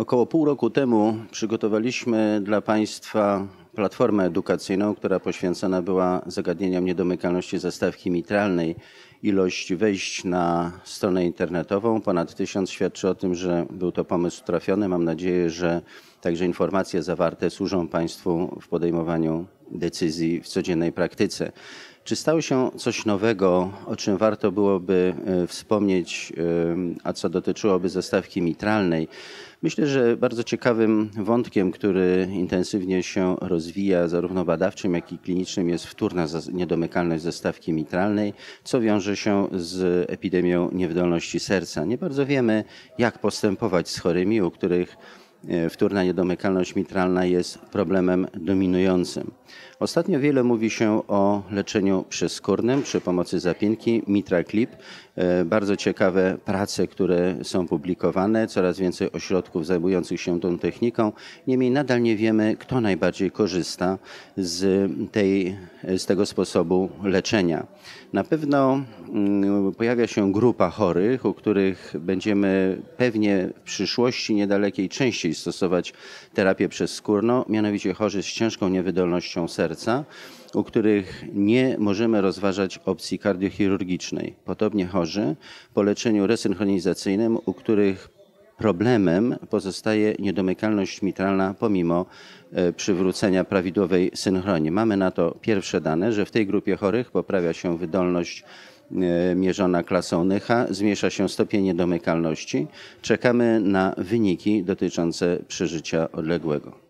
Około pół roku temu przygotowaliśmy dla Państwa platformę edukacyjną, która poświęcona była zagadnieniom niedomykalności zastawki mitralnej. Ilość wejść na stronę internetową, ponad tysiąc, świadczy o tym, że był to pomysł trafiony. Mam nadzieję, że także informacje zawarte służą Państwu w podejmowaniu decyzji w codziennej praktyce. Czy stało się coś nowego, o czym warto byłoby e, wspomnieć, e, a co dotyczyłoby zastawki mitralnej? Myślę, że bardzo ciekawym wątkiem, który intensywnie się rozwija, zarówno badawczym, jak i klinicznym, jest wtórna niedomykalność zastawki mitralnej, co wiąże się z epidemią niewydolności serca. Nie bardzo wiemy, jak postępować z chorymi, u których E, wtórna niedomykalność mitralna jest problemem dominującym. Ostatnio wiele mówi się o leczeniu przeskórnym przy pomocy zapinki MitraClip. E, bardzo ciekawe prace, które są publikowane, coraz więcej ośrodków zajmujących się tą techniką. Niemniej nadal nie wiemy, kto najbardziej korzysta z, tej, z tego sposobu leczenia. Na pewno mm, pojawia się grupa chorych, u których będziemy pewnie w przyszłości niedalekiej części czyli stosować terapię skórno, mianowicie chorzy z ciężką niewydolnością serca, u których nie możemy rozważać opcji kardiochirurgicznej. Podobnie chorzy po leczeniu resynchronizacyjnym, u których problemem pozostaje niedomykalność mitralna pomimo e, przywrócenia prawidłowej synchronii. Mamy na to pierwsze dane, że w tej grupie chorych poprawia się wydolność e, mierzona klasą Nycha, zmniejsza się stopień niedomykalności. Czekamy na wyniki dotyczące przeżycia odległego.